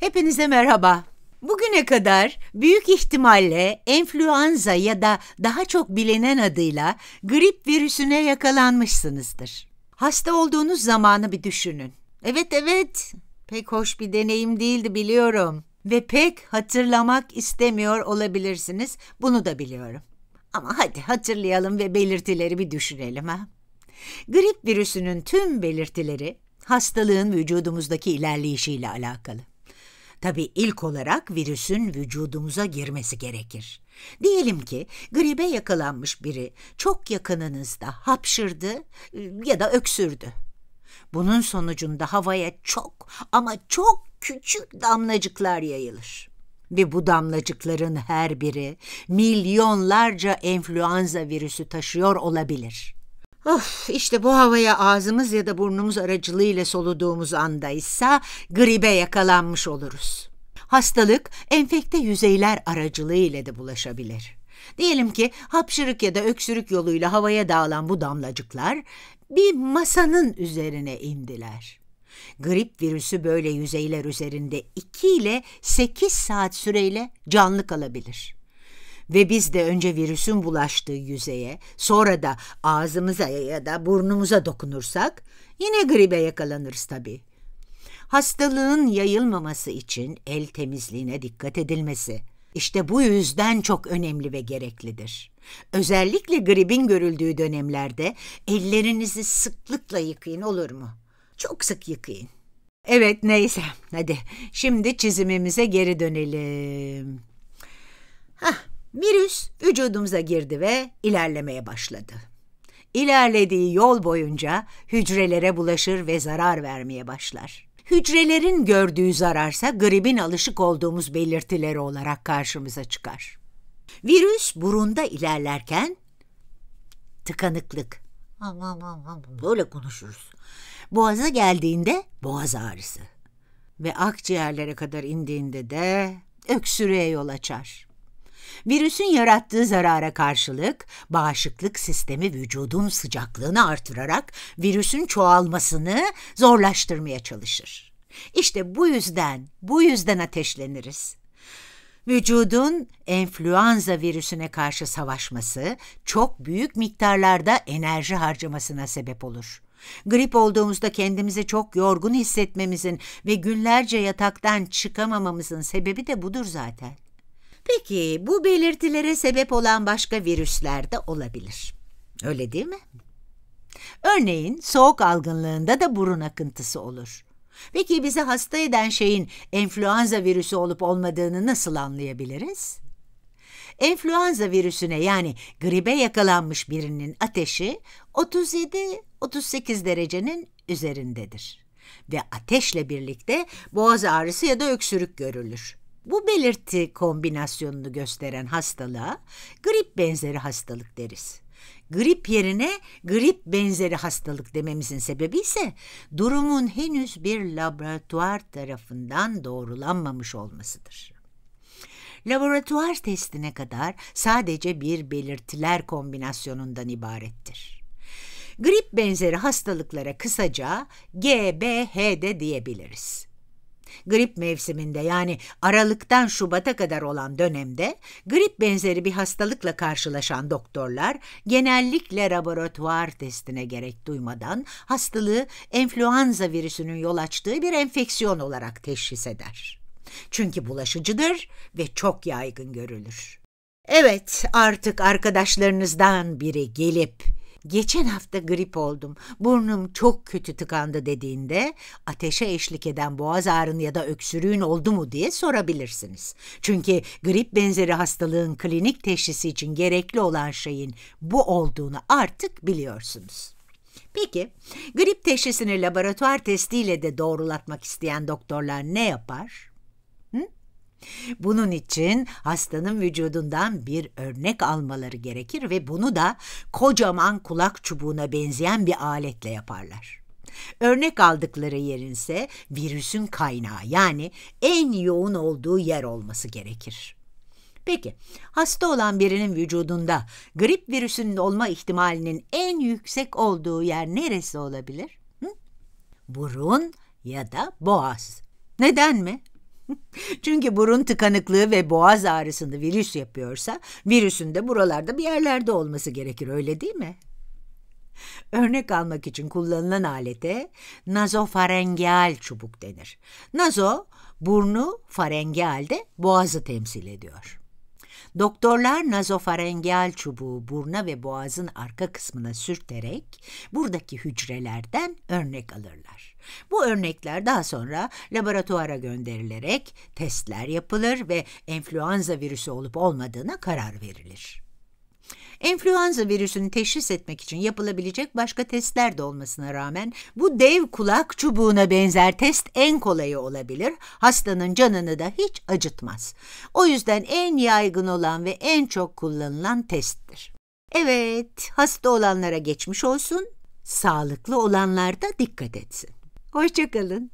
Hepinize merhaba. Bugüne kadar büyük ihtimalle enfluenza ya da daha çok bilinen adıyla grip virüsüne yakalanmışsınızdır. Hasta olduğunuz zamanı bir düşünün. Evet evet, pek hoş bir deneyim değildi biliyorum ve pek hatırlamak istemiyor olabilirsiniz. Bunu da biliyorum. Ama hadi hatırlayalım ve belirtileri bir düşünelim ha. Grip virüsünün tüm belirtileri hastalığın vücudumuzdaki ilerleyişiyle alakalı. Tabi ilk olarak virüsün vücudumuza girmesi gerekir. Diyelim ki gribe yakalanmış biri çok yakınınızda hapşırdı e, ya da öksürdü. Bunun sonucunda havaya çok ama çok küçük damlacıklar yayılır. Ve bu damlacıkların her biri milyonlarca enfluenza virüsü taşıyor olabilir. Of işte bu havaya ağzımız ya da burnumuz aracılığıyla soluduğumuz andaysa gribe yakalanmış oluruz. Hastalık enfekte yüzeyler aracılığıyla da bulaşabilir. Diyelim ki hapşırık ya da öksürük yoluyla havaya dağılan bu damlacıklar bir masanın üzerine indiler. Grip virüsü böyle yüzeyler üzerinde 2 ile 8 saat süreyle canlı kalabilir ve biz de önce virüsün bulaştığı yüzeye, sonra da ağzımıza ya da burnumuza dokunursak yine gribe yakalanırız tabii. Hastalığın yayılmaması için el temizliğine dikkat edilmesi. işte bu yüzden çok önemli ve gereklidir. Özellikle gripin görüldüğü dönemlerde ellerinizi sıklıkla yıkayın olur mu? Çok sık yıkayın. Evet neyse hadi şimdi çizimimize geri dönelim. Hah Virüs vücudumuza girdi ve ilerlemeye başladı. İlerlediği yol boyunca hücrelere bulaşır ve zarar vermeye başlar. Hücrelerin gördüğü zararsa gripin alışık olduğumuz belirtileri olarak karşımıza çıkar. Virüs burunda ilerlerken tıkanıklık. Böyle konuşuruz. Boğaza geldiğinde boğaz ağrısı. Ve akciğerlere kadar indiğinde de öksürüğe yol açar. Virüsün yarattığı zarara karşılık bağışıklık sistemi vücudun sıcaklığını artırarak virüsün çoğalmasını zorlaştırmaya çalışır. İşte bu yüzden, bu yüzden ateşleniriz. Vücudun enfluenza virüsüne karşı savaşması çok büyük miktarlarda enerji harcamasına sebep olur. Grip olduğumuzda kendimizi çok yorgun hissetmemizin ve günlerce yataktan çıkamamamızın sebebi de budur zaten. Peki bu belirtilere sebep olan başka virüsler de olabilir. Öyle değil mi? Örneğin soğuk algınlığında da burun akıntısı olur. Peki bizi hasta eden şeyin enfluenza virüsü olup olmadığını nasıl anlayabiliriz? Enfluenza virüsüne yani gribe yakalanmış birinin ateşi 37-38 derecenin üzerindedir ve ateşle birlikte boğaz ağrısı ya da öksürük görülür. Bu belirti kombinasyonunu gösteren hastalığa grip benzeri hastalık deriz. Grip yerine grip benzeri hastalık dememizin sebebi ise durumun henüz bir laboratuvar tarafından doğrulanmamış olmasıdır. Laboratuvar testine kadar sadece bir belirtiler kombinasyonundan ibarettir. Grip benzeri hastalıklara kısaca GBHD diyebiliriz. Grip mevsiminde yani Aralık'tan Şubat'a kadar olan dönemde grip benzeri bir hastalıkla karşılaşan doktorlar genellikle laboratuvar testine gerek duymadan hastalığı enfluenza virüsünün yol açtığı bir enfeksiyon olarak teşhis eder. Çünkü bulaşıcıdır ve çok yaygın görülür. Evet, artık arkadaşlarınızdan biri gelip geçen hafta grip oldum, burnum çok kötü tıkandı dediğinde ateşe eşlik eden boğaz ağrın ya da öksürüğün oldu mu diye sorabilirsiniz. Çünkü grip benzeri hastalığın klinik teşhisi için gerekli olan şeyin bu olduğunu artık biliyorsunuz. Peki grip teşhisini laboratuvar testiyle de doğrulatmak isteyen doktorlar ne yapar? Bunun için hastanın vücudundan bir örnek almaları gerekir ve bunu da kocaman kulak çubuğuna benzeyen bir aletle yaparlar. Örnek aldıkları yerin ise virüsün kaynağı yani en yoğun olduğu yer olması gerekir. Peki, hasta olan birinin vücudunda grip virüsünün olma ihtimalinin en yüksek olduğu yer neresi olabilir? Hı? Burun ya da boğaz. Neden mi? Çünkü burun tıkanıklığı ve boğaz ağrısını virüs yapıyorsa virüsün de buralarda bir yerlerde olması gerekir öyle değil mi? Örnek almak için kullanılan alete nazofarengeal çubuk denir. Nazo burnu, farengeal boğazı temsil ediyor. Doktorlar nazofarengeal çubuğu burna ve boğazın arka kısmına sürterek buradaki hücrelerden örnek alırlar. Bu örnekler daha sonra laboratuvara gönderilerek testler yapılır ve enfluenza virüsü olup olmadığına karar verilir. Enfluenza virüsünü teşhis etmek için yapılabilecek başka testler de olmasına rağmen bu dev kulak çubuğuna benzer test en kolayı olabilir. Hastanın canını da hiç acıtmaz. O yüzden en yaygın olan ve en çok kullanılan testtir. Evet, hasta olanlara geçmiş olsun, sağlıklı olanlar da dikkat etsin. Hoşçakalın.